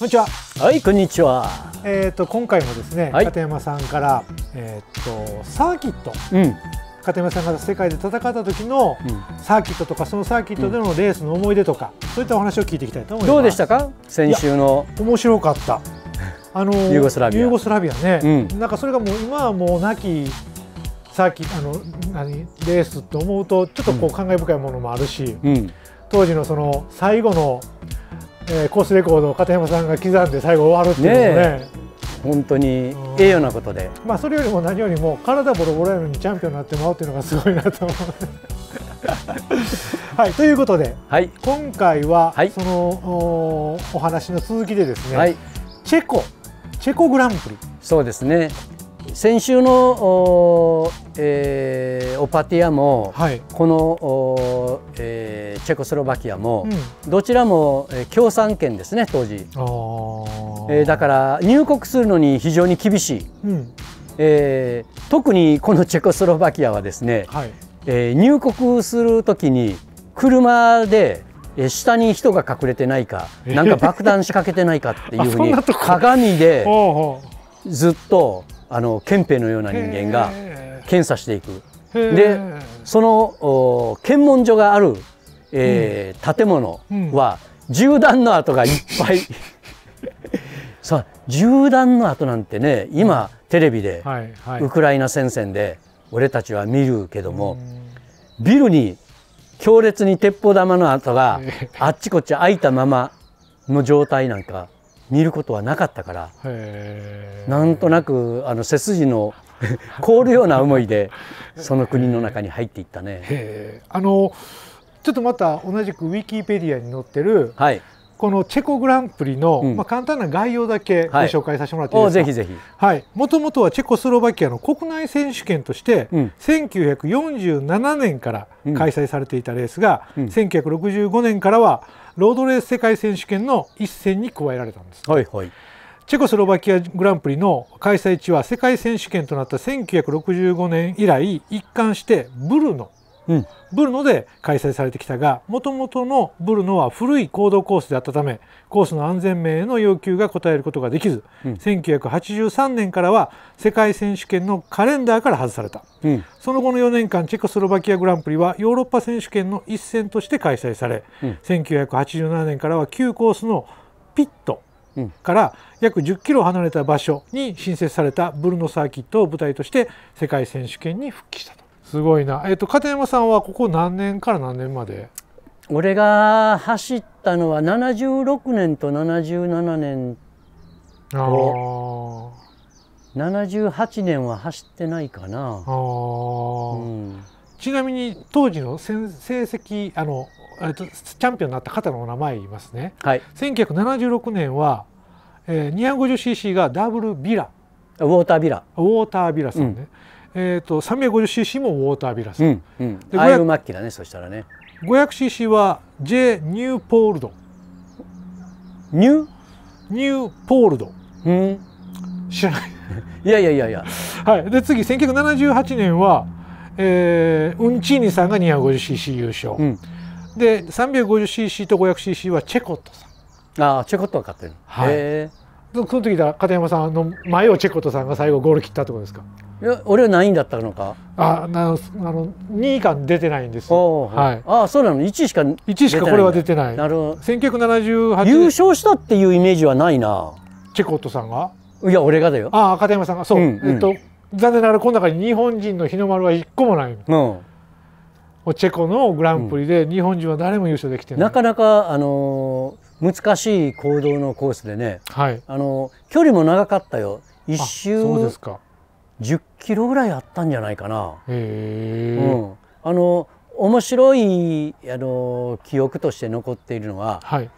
こんにちは。はい、こんにちは。えっ、ー、と今回もですね、はい、片山さんからえっ、ー、とサーキット、うん、片山さんが世界で戦った時のサーキットとかそのサーキットでのレースの思い出とか、うん、そういったお話を聞いていきたいと思います。どうでしたか？先週の面白かった。あのユーゴスラビア。ユーゴスラビアね、うん、なんかそれがもう今はもうなきサーキあの何レースと思うとちょっとこう感慨深いものもあるし、うん当時のその最後のえー、コースレコードを片山さんが刻んで最後終わるっていうのね本当に栄誉なことで、まあ、それよりも何よりも体ボロボロやのにチャンピオンになってもらうっていうのがすごいなと思う はい、ということで、はい、今回は、はい、そのおお話の続きでですね、はい、チェコチェコグランプリそうですね先週のお、えー、オパティアも、はい、このお、えー、チェコスロバキアも、うん、どちらも、えー、共産圏ですね当時、えー、だから入国するのに非常に厳しい、うん、えー、特にこのチェコスロバキアはですね、はい、えー、入国するときに車で下に人が隠れてないか、なんか爆弾仕掛けてないかっていうふうに 鏡でずっとあの憲兵のような人間が検査していくでその検問所がある、えー、うん、建物は、うん、銃弾の跡がいっぱい さ銃弾の跡なんてね今テレビで、はいはい、ウクライナ戦線で俺たちは見るけどもビルに強烈に鉄砲玉の跡があっちこっち開いたままの状態なんか見ることはなかったからなんとなくあの背筋の 凍るような思いでその国の中に入っていったね。あのちょっとまた同じくウィキペディアに載ってる、はい、このチェコグランプリの、うん、まあ、簡単な概要だけご紹介させてもらっていいですか、はい、ぜひぜひはいもともとはチェコスロバキアの国内選手権として、うん、1947年から開催されていたレースが、うん、1965年からはロードレース世界選手権の一戦に加えられたんです、はいはい、チェコスロバキアグランプリの開催地は世界選手権となった1965年以来一貫してブルのうんブルノで開催されてきたがもともとのブルノは古い行動コースであったためコースの安全面への要求が応えることができず、うん、1983年からは世界選手権のカレンダーから外された、うん、その後の4年間チェコスロバキアグランプリはヨーロッパ選手権の一戦として開催され、うん、1987年からは旧コースのピットから約10キロ離れた場所に新設されたブルノサーキットを舞台として世界選手権に復帰したと。すごいな。えっ、ー、と片山さんはここ何年から何年まで？俺が走ったのは76年と77年と78年は走ってないかな。うん、ちなみに当時の成績あのえっとチャンピオンになった方のお名前言いますね。はい。1976年は、えー、250cc がダブルビラ。ウォータービラ。ウォータービラさんね。うんえーと、350cc もウォータービラス、うんうん、アイル末期だねそしたらね 500cc は J ニューポールドニューニューポールド、うん、知らない いやいやいやいや、はい、で次1978年は、えー、ウンチーニさんが 250cc 優勝、うん、で 350cc と 500cc はチェコットさんああチェコットは勝ってる、はい、その時だ片山さんの前をチェコットさんが最後ゴール切ったってことですか俺は何位だったのかあなあの2位間出てないんですはい、あそうなの1位しか1しかこれは出てないなるほど1978優勝したっていうイメージはないなチェコットさんがいや俺がだよああ片山さんがそう、うんうん、えっと残念ながらこの中に日本人の日の丸は1個もない、うん、チェコのグランプリで日本人は誰も優勝できてない、うん、なかなか、あのー、難しい行動のコースでね、はい、あのー、距離も長かったよ一周そうですか10キロぐらいあったんじゃないかな。うん、あの面白いあの記憶として残っているのは、はい、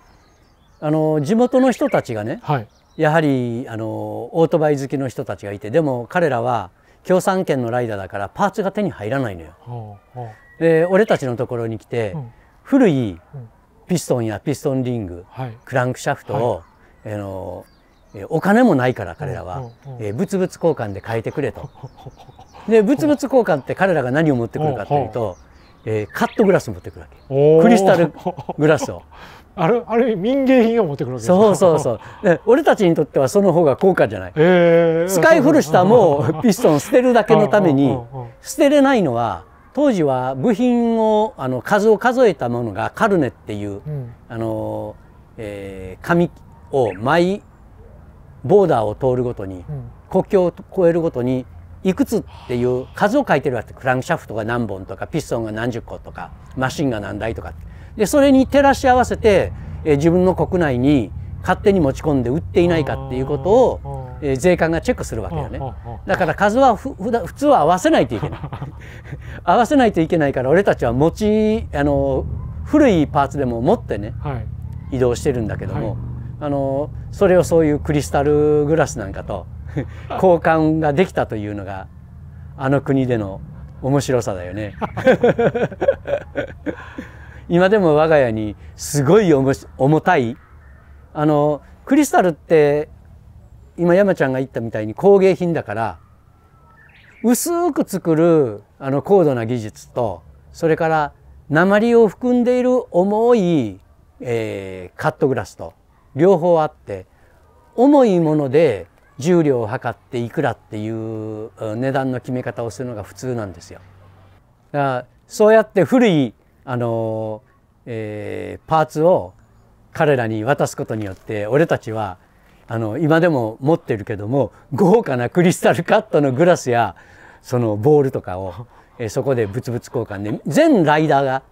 あの地元の人たちがね、はい、やはりあのオートバイ好きの人たちがいてでも彼らは共産圏のライダーだからパーツが手に入らないのよ。で俺たちのところに来て、うん、古いピストンやピストンリング、はい、クランクシャフトを、あのえお金もないから彼らは、え物々交換で変えてくれと。で物々交換って彼らが何を持ってくるかというと、えカットグラス持ってくるわけクリスタルグラスを。あれあれ民芸品を持ってくるわけそうそうそう俺たちにとってはその方が高価じゃない、えー、使い古したもうピストン捨てるだけのために捨てれないのは当時は部品をあの数を数えたものがカルネっていう、うん、あのえー、紙を毎ボーダーを通るごとに、国境を越えるごとにいくつっていう数を書いてるわけクランクシャフトが何本とかピストンが何十個とかマシンが何台とかでそれに照らし合わせて、え自分の国内に勝手に持ち込んで売っていないかっていうことを、え税関がチェックするわけよねだから数はふ普通は合わせないといけない 合わせないといけないから俺たちは持ちあの古いパーツでも持ってね、はい、移動してるんだけども、はい、あのそれをそういうクリスタルグラスなんかと 交換ができたというのがあの国での面白さだよね 今でも我が家にすごい重たいあのクリスタルって今山ちゃんが言ったみたいに工芸品だから薄く作るあの高度な技術とそれから鉛を含んでいる重い、えー、カットグラスと両方あって重いもので重量を測っていくらっていう値段の決め方をするのが普通なんですよ。だからそうやって古いあの、えー、パーツを彼らに渡すことによって俺たちはあの今でも持ってるけども豪華なクリスタルカットのグラスやそのボールとかを、えー、そこで物々交換で全ライダーが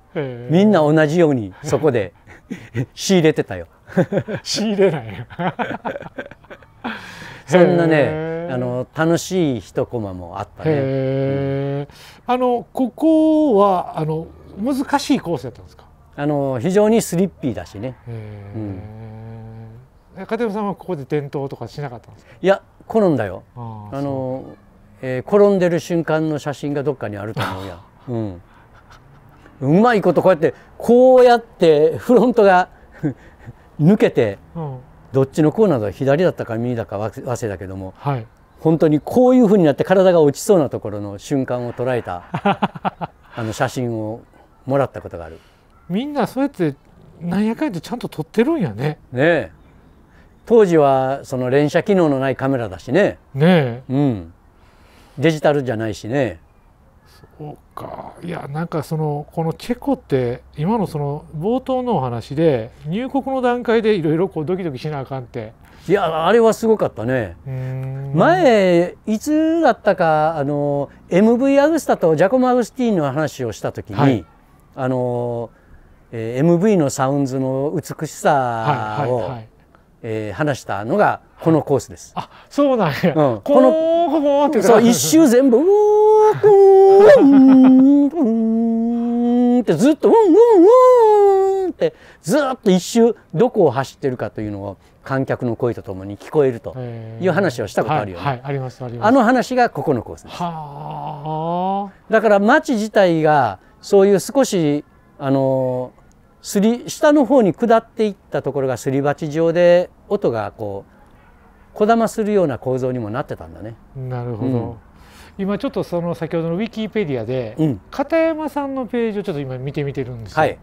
みんな同じようにそこで 仕入れてたよ。仕入れない そんなねあの楽しい一コマもあったね、うん、あのここはあの難しいコースだったんですかあの非常にスリッピーだしね、うん、片山さんはここで転倒とかしなかったんですかいや転んだよあの、えー、転んでる瞬間の写真がどっかにあると思うや、うん、うまいことこうやってこうやってフロントが抜けて、うん、どっちのコーナーだ左だったか右だか忘れたけども、はい、本当にこういうふうになって体が落ちそうなところの瞬間を捉えた あの写真をもらったことがあるみんなそうやってなんやかんやちゃんと撮ってるんやねね当時はその連写機能のないカメラだしねねうんデジタルじゃないしねそうかいやなんかそのこのチェコって今のその冒頭のお話で入国の段階でいろいろこうドキドキしなあかんっていやあれはすごかったね前いつだったかあの MV アグスタとジャコマ・アグスティーンの話をした時に、はい、あのえー、MV のサウンズの美しさをえー、話したのがこのコースです。あ、そうなんや。うん、このここってそ一周全部うんうんうんってずっとうんうんうんってずっと一周どこを走ってるかというのを観客の声とともに聞こえるという話をしたことあるよね。はい、はい、ありますあります。あの話がここのコースです。はあ。だから街自体がそういう少しあのすり下の方に下っていったところがすり鉢状で音がこうこだまするような構造にもなってたんだね。なるほど、うん今ちょっとその先ほどのウィキペディアで、うん、片山さんのページをちょっと今見てみてるんですよ、はい、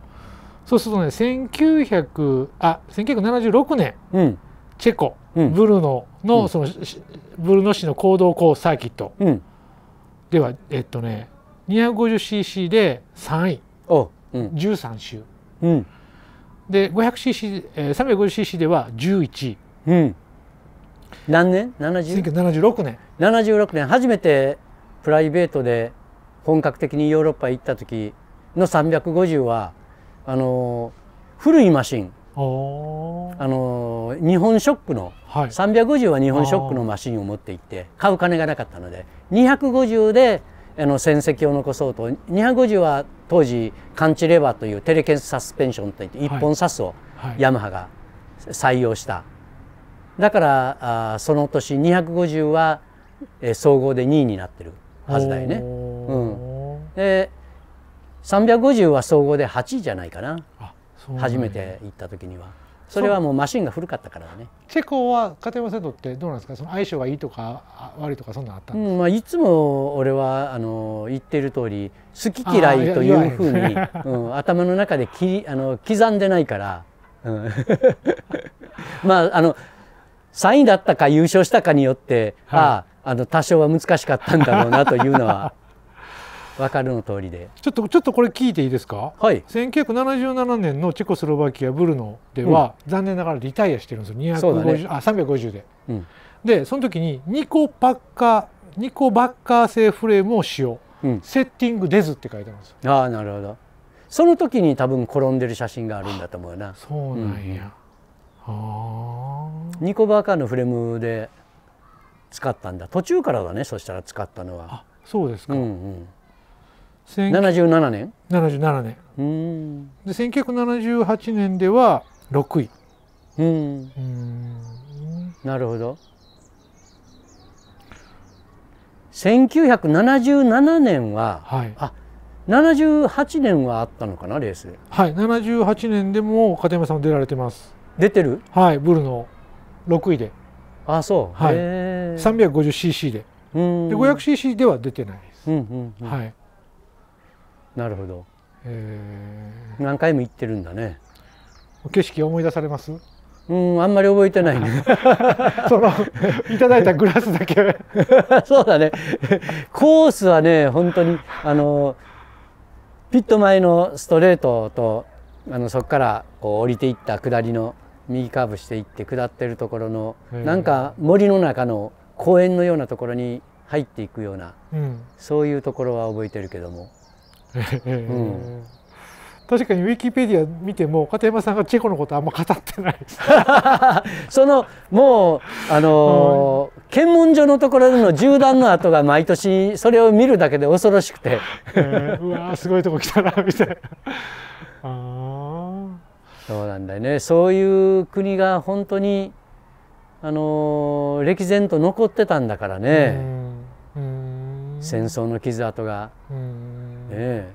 そうするとね1900あ1976年、うん、チェコ、うん、ブルノのその、ブルノ市の行動校サーキット、ではえっとね 250cc で3位、13周うん、で c c え 350cc では11、うん、何年7 6年76年初めてプライベートで本格的にヨーロッパ行った時の350はあの古いマシンあの日本ショックの、はい、350は日本ショックのマシンを持って行って買う金がなかったので250であの戦績を残そうと250は当時カンチレバーというテレケンスサスペンションといって一本サスをヤマハが採用した、だからあその年250は、えー、総合で2位になってるはずだよね。うん、で350は総合で8位じゃないかな初めて行った時には。それはもうマシンが古かったからだねチェコは片山さんとってどうなんですかその相性がいいとか悪いとかそんなあったんですか、うんまあ、いつも俺はあの言ってる通り好き嫌いというふうに、うん、頭の中できあの刻んでないから、うん、まああの3位だったか優勝したかによって、はい、あああの多少は難しかったんだろうなというのは分かるの通りでちょっとちょっとこれ聞いていいですか、はい、1977年のチェコスロバキアブルノでは、うん、残念ながらリタイアしてるんですよね、あ350で、うん、でその時に2個パッカニコバッカー製フレームを使用、うん、セッティングですって書いてあるんですよああなるほどその時に多分転んでる写真があるんだと思うなそうなんや、うん、ニコバッカーのフレームで使ったんだ途中からだねそしたら使ったのはあそうですか、うんうん77年77年で1978年では6位うんなるほど1977年は、はい、あ78年はあったのかなレースはい78年でも片山さん出られてます出てるはいブルの6位であそうはい 350cc でで 500cc では出てないです、うんうんうん、はいなるほど、何回も行ってるんだね景色思い出されますうんあんまり覚えてないね そのいただいたグラスだけ そうだねコースはね本当にあのピット前のストレートとあのそこからこう降りていった下りの右カーブしていって下ってるところのなんか森の中の公園のようなところに入っていくような、うん、そういうところは覚えてるけどもうん、確かにウィキペディア見ても片山さんがチェコのことあんま語ってない そのもうあの検問所のところでの銃弾の跡が毎年それを見るだけで恐ろしくて、えー、うわすごいとこ来たなみたいな。あそうなんだよねそういう国が本当にあの歴然と残ってたんだからね戦争の傷跡が。ね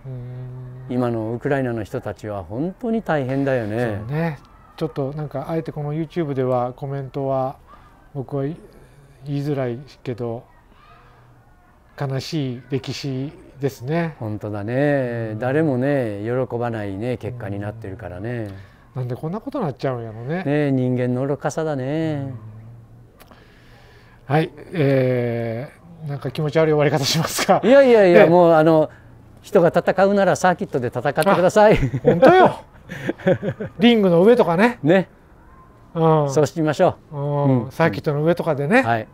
今のウクライナの人たちは本当に大変だよね。ねちょっとなんかあえてこの YouTube ではコメントは僕は言いづらいけど悲しい歴史ですね。本当だね、誰もね喜ばないね結果になってるからね。なんでこんなことなっちゃうんやろうね。ね人間の愚かさだね。はい、えー、なんか気持ち悪い終わり方しますか。いやいやいや、ね、もうあの人が戦うならサーキットで戦ってください本当よリングの上とかねね、うん、そうしましょう、うん、サーキットの上とかでね、はい、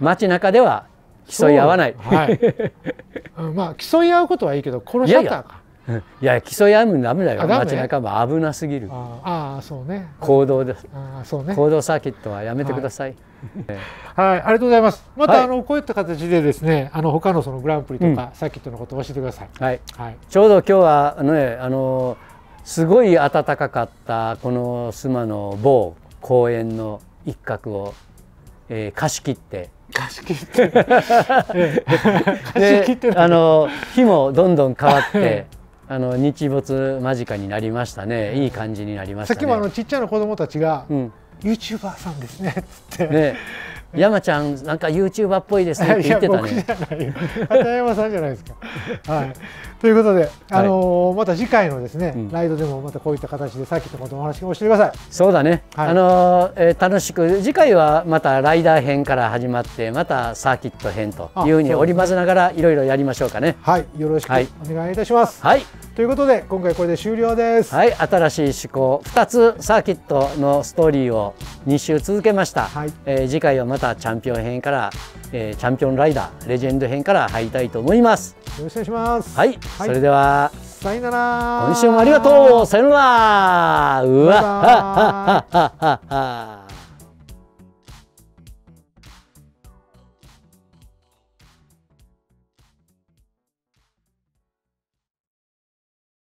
街中では競い合わない、はいうん、まあ競い合うことはいいけど殺し合ったらいやいや いや競い合うのダメだよ街中も危なすぎるああそうね行動ですあそうね行動サーキットはやめてください、はい、ありがとうございますまた、はい、あのこういった形でですねあの他のそのグランプリとか、サーキットのことを教えてください、はい、はい、ちょうど今日はあのねあのすごい暖かかったこの須磨の某公園の一角を、えー、貸し切って貸し切って 貸し切ってあの日もどんどん変わって あの日没間近になりましたねいい感じになりました、ね、さっきもあのちっちゃな子供たちが、うんユーチューバーさんですねつってね山ちゃんなんかユーチューバーっぽいですねって言ってたね。畑山さんじゃないですか。はい。ということで、あのーはい、また次回のですね、うん、ライドでもまたこういった形でさっきとことお話をしてください。そうだね。はい、あのー、えー、楽しく次回はまたライダー編から始まってまたサーキット編というふうに織り交ぜながらいろいろやりましょうかね。はい。よろしくお願いいたします。はい。ということで今回これで終了です。はい。新しい思考二つサーキットのストーリーを2週続けました、はい、えー、次回はまたチャンピオン編から、えー、チャンピオンライダーレジェンド編から入りたいと思いますよろしくお願いしますはい、はい、それではさよなら今週もありがとうさよならうわははははは